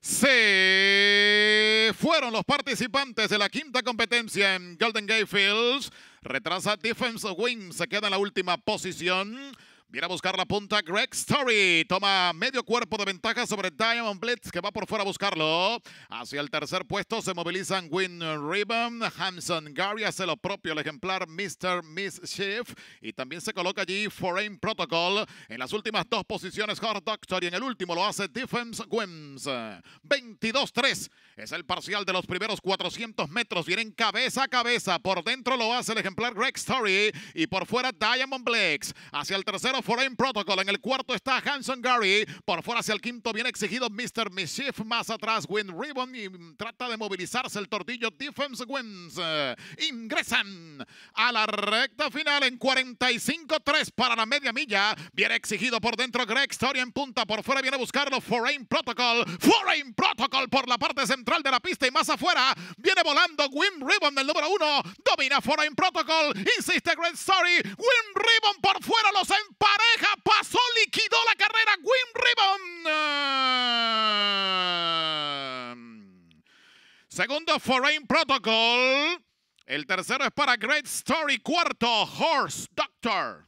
Se fueron los participantes de la quinta competencia en Golden Gate Fields. Retrasa Defense Wing, se queda en la última posición. Viene a buscar la punta Greg Story. Toma medio cuerpo de ventaja sobre Diamond Blitz, que va por fuera a buscarlo. Hacia el tercer puesto se movilizan Win Ribbon, Hanson Gary hace lo propio el ejemplar Mr. Miss Shift. Y también se coloca allí Foreign Protocol. En las últimas dos posiciones, Hard Doctor. Y en el último lo hace Defense Wims. 22-3 es el parcial de los primeros 400 metros. Vienen cabeza a cabeza. Por dentro lo hace el ejemplar Greg Story. Y por fuera Diamond Blitz. Hacia el tercer. Foreign Protocol. En el cuarto está Hanson Gary. Por fuera hacia el quinto viene exigido Mr. Mischief. Más atrás Wind Ribbon y trata de movilizarse el tortillo Defense Wins. Ingresan a la recta final en 45-3 para la media milla. viene exigido por dentro Greg Story en punta. Por fuera viene a buscarlo Foreign Protocol. Foreign Protocol por la parte central de la pista y más afuera. Viene volando Win Ribbon del número uno. Domina Foreign Protocol. Insiste Greg Story. Win Ribbon por fuera Segundo, Foreign Protocol. El tercero es para Great Story. Cuarto, Horse Doctor.